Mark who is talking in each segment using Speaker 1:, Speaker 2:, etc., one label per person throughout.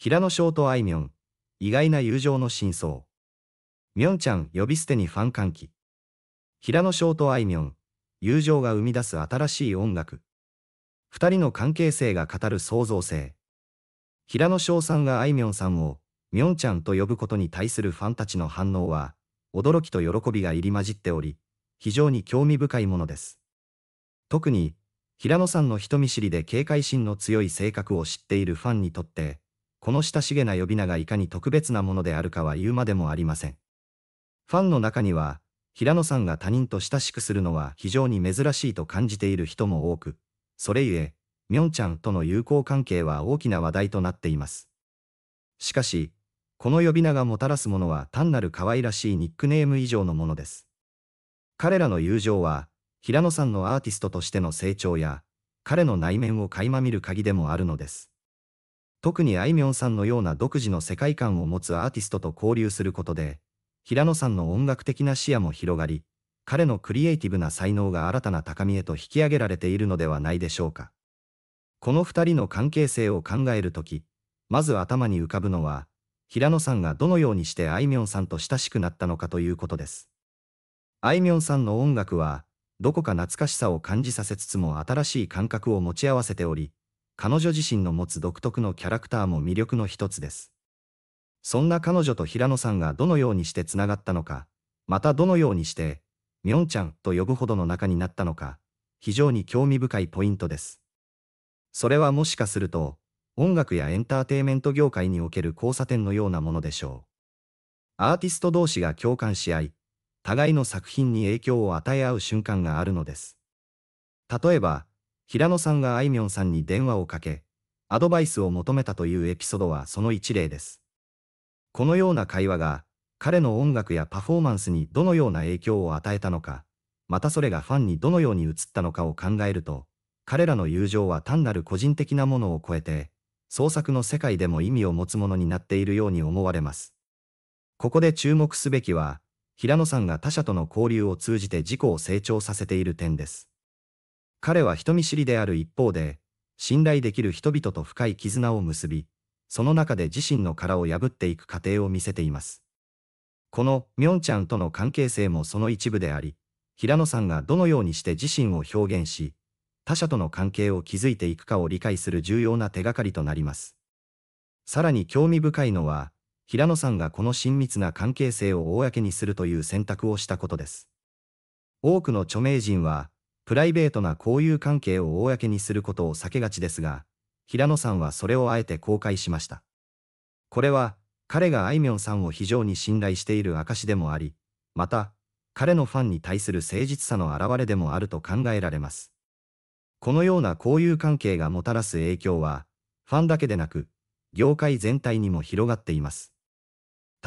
Speaker 1: 平野翔とあいみょん、意外な友情の真相。みょんちゃん呼び捨てにファン歓喜。平野翔とあいみょん、友情が生み出す新しい音楽。二人の関係性が語る創造性。平野翔さんがあいみょんさんを、みょんちゃんと呼ぶことに対するファンたちの反応は、驚きと喜びが入り混じっており、非常に興味深いものです。特に、平野さんの人見知りで警戒心の強い性格を知っているファンにとって、この親しげな呼び名がいかに特別なものであるかは言うまでもありません。ファンの中には、平野さんが他人と親しくするのは非常に珍しいと感じている人も多く、それゆえ、みょんちゃんとの友好関係は大きな話題となっています。しかし、この呼び名がもたらすものは単なる可愛らしいニックネーム以上のものです。彼らの友情は、平野さんのアーティストとしての成長や、彼の内面を垣間見る鍵でもあるのです。特にあいみょんさんのような独自の世界観を持つアーティストと交流することで、平野さんの音楽的な視野も広がり、彼のクリエイティブな才能が新たな高みへと引き上げられているのではないでしょうか。この二人の関係性を考えるとき、まず頭に浮かぶのは、平野さんがどのようにしてあいみょんさんと親しくなったのかということです。あいみょんさんの音楽は、どこか懐かしさを感じさせつつも新しい感覚を持ち合わせており、彼女自身の持つ独特のキャラクターも魅力の一つです。そんな彼女と平野さんがどのようにしてつながったのか、またどのようにして、みょんちゃんと呼ぶほどの仲になったのか、非常に興味深いポイントです。それはもしかすると、音楽やエンターテイメント業界における交差点のようなものでしょう。アーティスト同士が共感し合い、互いの作品に影響を与え合う瞬間があるのです。例えば、平野さんがあいみょんさんに電話をかけ、アドバイスを求めたというエピソードはその一例です。このような会話が、彼の音楽やパフォーマンスにどのような影響を与えたのか、またそれがファンにどのように映ったのかを考えると、彼らの友情は単なる個人的なものを超えて、創作の世界でも意味を持つものになっているように思われます。ここで注目すべきは、平野さんが他者との交流を通じて自己を成長させている点です。彼は人見知りである一方で、信頼できる人々と深い絆を結び、その中で自身の殻を破っていく過程を見せています。この、ミョンちゃんとの関係性もその一部であり、平野さんがどのようにして自身を表現し、他者との関係を築いていくかを理解する重要な手がかりとなります。さらに興味深いのは、平野さんがこの親密な関係性を公にするという選択をしたことです。多くの著名人は、プライベートな交友関係を公にすることを避けがちですが、平野さんはそれをあえて公開しました。これは、彼があいみょんさんを非常に信頼している証でもあり、また、彼のファンに対する誠実さの表れでもあると考えられます。このような交友関係がもたらす影響は、ファンだけでなく、業界全体にも広がっています。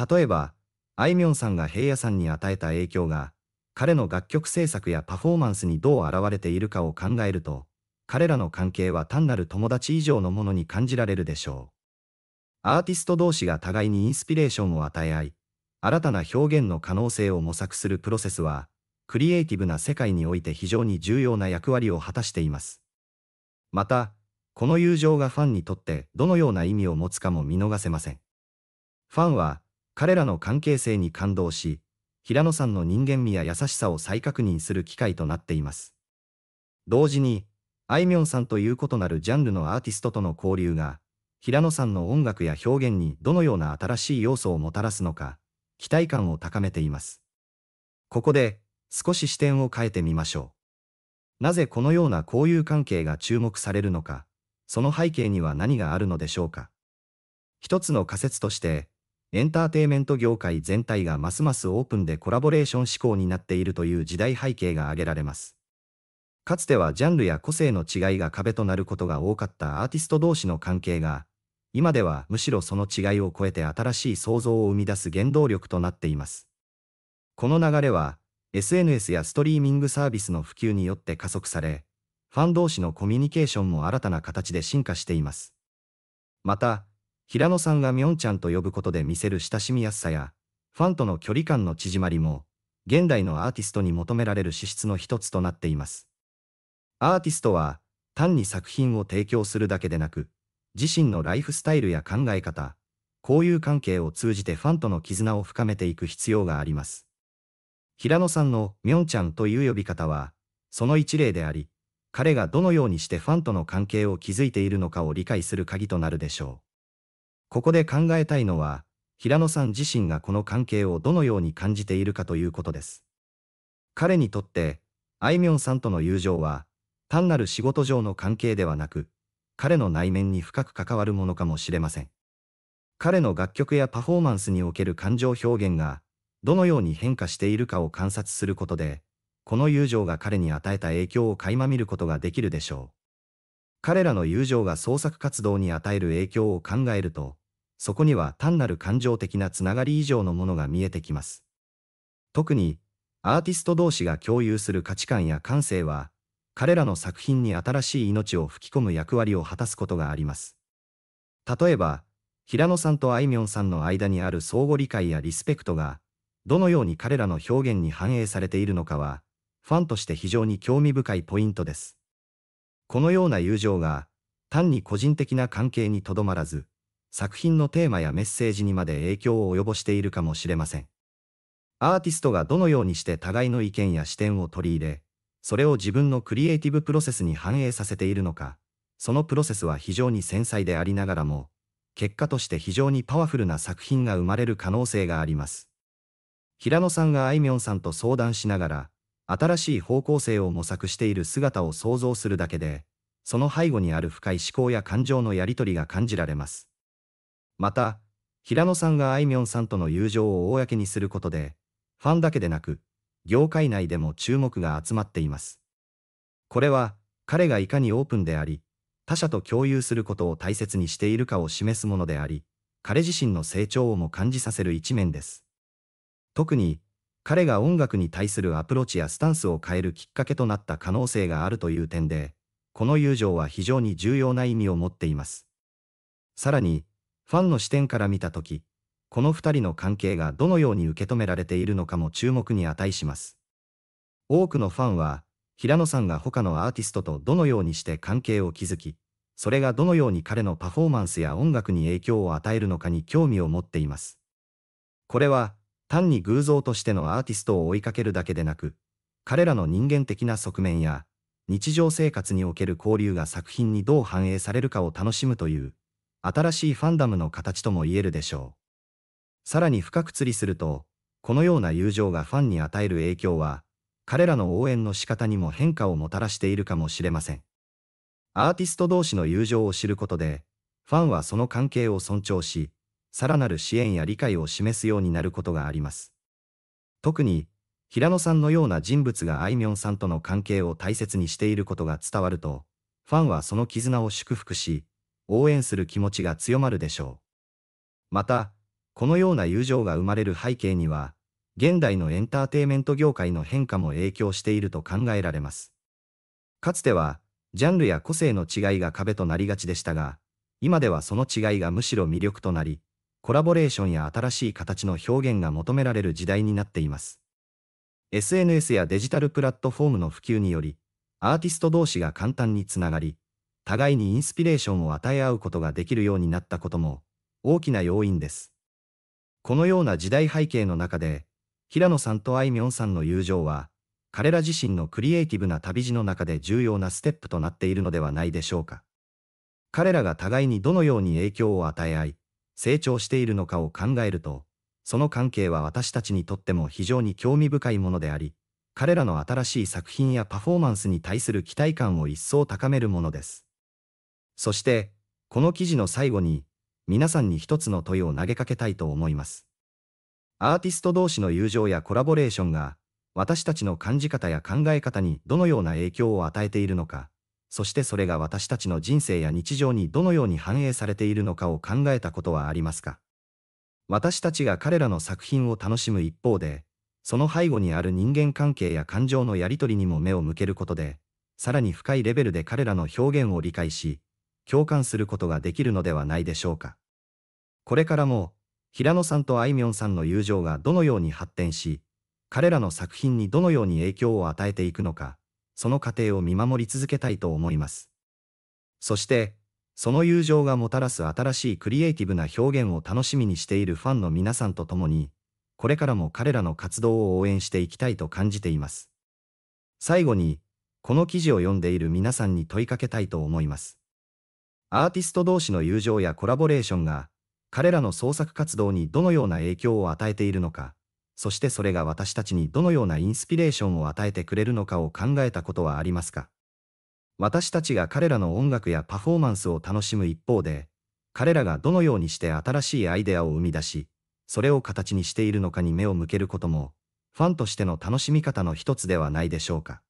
Speaker 1: 例えば、あいみょんさんが平野さんに与えた影響が、彼の楽曲制作やパフォーマンスにどう現れているかを考えると、彼らの関係は単なる友達以上のものに感じられるでしょう。アーティスト同士が互いにインスピレーションを与え合い、新たな表現の可能性を模索するプロセスは、クリエイティブな世界において非常に重要な役割を果たしています。また、この友情がファンにとってどのような意味を持つかも見逃せません。ファンは、彼らの関係性に感動し、平野さんの人間味や優しさを再確認する機会となっています。同時に、あいみょんさんという異なるジャンルのアーティストとの交流が、平野さんの音楽や表現にどのような新しい要素をもたらすのか、期待感を高めています。ここで、少し視点を変えてみましょう。なぜこのような交友関係が注目されるのか、その背景には何があるのでしょうか。一つの仮説として、エンターテイメント業界全体がますますオープンでコラボレーション志向になっているという時代背景が挙げられます。かつてはジャンルや個性の違いが壁となることが多かったアーティスト同士の関係が、今ではむしろその違いを超えて新しい創造を生み出す原動力となっています。この流れは、SNS やストリーミングサービスの普及によって加速され、ファン同士のコミュニケーションも新たな形で進化しています。また、平野さんがみょんちゃんと呼ぶことで見せる親しみやすさや、ファンとの距離感の縮まりも、現代のアーティストに求められる資質の一つとなっています。アーティストは、単に作品を提供するだけでなく、自身のライフスタイルや考え方、交友関係を通じてファンとの絆を深めていく必要があります。平野さんのみょんちゃんという呼び方は、その一例であり、彼がどのようにしてファンとの関係を築いているのかを理解する鍵となるでしょう。ここで考えたいのは、平野さん自身がこの関係をどのように感じているかということです。彼にとって、あいみょんさんとの友情は、単なる仕事上の関係ではなく、彼の内面に深く関わるものかもしれません。彼の楽曲やパフォーマンスにおける感情表現が、どのように変化しているかを観察することで、この友情が彼に与えた影響を垣間見ることができるでしょう。彼らの友情が創作活動に与える影響を考えると、そこには単なる感情的なつながり以上のものが見えてきます。特に、アーティスト同士が共有する価値観や感性は、彼らの作品に新しい命を吹き込む役割を果たすことがあります。例えば、平野さんとあいみょんさんの間にある相互理解やリスペクトが、どのように彼らの表現に反映されているのかは、ファンとして非常に興味深いポイントです。このような友情が、単に個人的な関係にとどまらず、作品のテーマやメッセージにまで影響を及ぼしているかもしれません。アーティストがどのようにして互いの意見や視点を取り入れ、それを自分のクリエイティブプロセスに反映させているのか、そのプロセスは非常に繊細でありながらも、結果として非常にパワフルな作品が生まれる可能性があります。平野さんがあいみょんさんと相談しながら、新しい方向性を模索している姿を想像するだけで、その背後にある深い思考や感情のやり取りが感じられます。また、平野さんがあいみょんさんとの友情を公にすることで、ファンだけでなく、業界内でも注目が集まっています。これは、彼がいかにオープンであり、他者と共有することを大切にしているかを示すものであり、彼自身の成長をも感じさせる一面です。特に、彼が音楽に対するアプローチやスタンスを変えるきっかけとなった可能性があるという点で、この友情は非常に重要な意味を持っています。さらに、ファンの視点から見たとき、この二人の関係がどのように受け止められているのかも注目に値します。多くのファンは、平野さんが他のアーティストとどのようにして関係を築き、それがどのように彼のパフォーマンスや音楽に影響を与えるのかに興味を持っています。これは、単に偶像としてのアーティストを追いかけるだけでなく、彼らの人間的な側面や、日常生活における交流が作品にどう反映されるかを楽しむという、新しいファンダムの形とも言えるでしょう。さらに深く釣りすると、このような友情がファンに与える影響は、彼らの応援の仕方にも変化をもたらしているかもしれません。アーティスト同士の友情を知ることで、ファンはその関係を尊重し、さらなる支援や理解を示すようになることがあります。特に、平野さんのような人物があいみょんさんとの関係を大切にしていることが伝わると、ファンはその絆を祝福し、応援する気持ちが強まるでしょう。また、このような友情が生まれる背景には、現代のエンターテイメント業界の変化も影響していると考えられます。かつては、ジャンルや個性の違いが壁となりがちでしたが、今ではその違いがむしろ魅力となり、コラボレーションや新しい形の表現が求められる時代になっています。SNS やデジタルプラットフォームの普及により、アーティスト同士が簡単につながり、互いにインスピレーションを与え合うことができるようになったことも大きな要因です。このような時代背景の中で、平野さんとあいみょんさんの友情は、彼ら自身のクリエイティブな旅路の中で重要なステップとなっているのではないでしょうか。彼らが互いにどのように影響を与え合い、成長しているのかを考えると、その関係は私たちにとっても非常に興味深いものであり、彼らの新しい作品やパフォーマンスに対する期待感を一層高めるものです。そして、この記事の最後に、皆さんに一つの問いを投げかけたいと思います。アーティスト同士の友情やコラボレーションが、私たちの感じ方や考え方にどのような影響を与えているのか、そしてそれが私たちの人生や日常にどのように反映されているのかを考えたことはありますか私たちが彼らの作品を楽しむ一方で、その背後にある人間関係や感情のやり取りにも目を向けることで、さらに深いレベルで彼らの表現を理解し、共感することができるのではないでしょうか。これからも、平野さんとあいみょんさんの友情がどのように発展し、彼らの作品にどのように影響を与えていくのか、その過程を見守り続けたいと思います。そして、その友情がもたらす新しいクリエイティブな表現を楽しみにしているファンの皆さんと共に、これからも彼らの活動を応援していきたいと感じています。最後に、この記事を読んでいる皆さんに問いかけたいと思います。アーティスト同士の友情やコラボレーションが、彼らの創作活動にどのような影響を与えているのか、そしてそれが私たちにどのようなインスピレーションを与えてくれるのかを考えたことはありますか私たちが彼らの音楽やパフォーマンスを楽しむ一方で、彼らがどのようにして新しいアイデアを生み出し、それを形にしているのかに目を向けることも、ファンとしての楽しみ方の一つではないでしょうか。